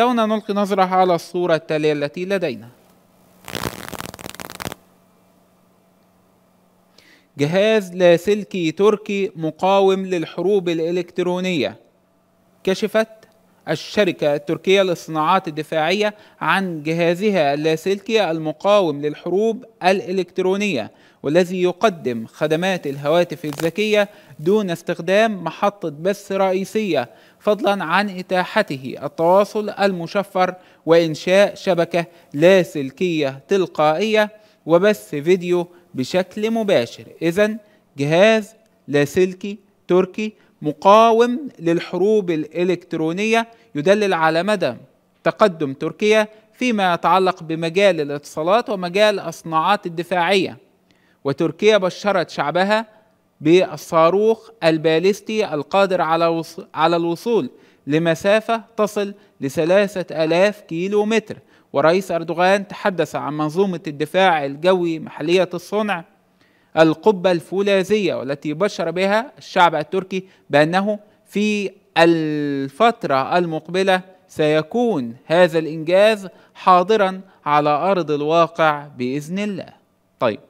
دعونا نلقي نظرة على الصورة التالية التي لدينا جهاز لاسلكي تركي مقاوم للحروب الإلكترونية كشفت الشركة التركية للصناعات الدفاعية عن جهازها اللاسلكي المقاوم للحروب الإلكترونية والذي يقدم خدمات الهواتف الذكية دون استخدام محطة بث رئيسية فضلا عن إتاحته التواصل المشفر وإنشاء شبكة لاسلكية تلقائية وبث فيديو بشكل مباشر إذا جهاز لاسلكي تركي مقاوم للحروب الالكترونيه يدلل على مدى تقدم تركيا فيما يتعلق بمجال الاتصالات ومجال الصناعات الدفاعيه وتركيا بشرت شعبها بالصاروخ الباليستي القادر على على الوصول لمسافة تصل لثلاثة ألاف كيلو متر ورئيس أردوغان تحدث عن منظومة الدفاع الجوي محلية الصنع القبة الفولاذية والتي بشر بها الشعب التركي بأنه في الفترة المقبلة سيكون هذا الإنجاز حاضرا على أرض الواقع بإذن الله. طيب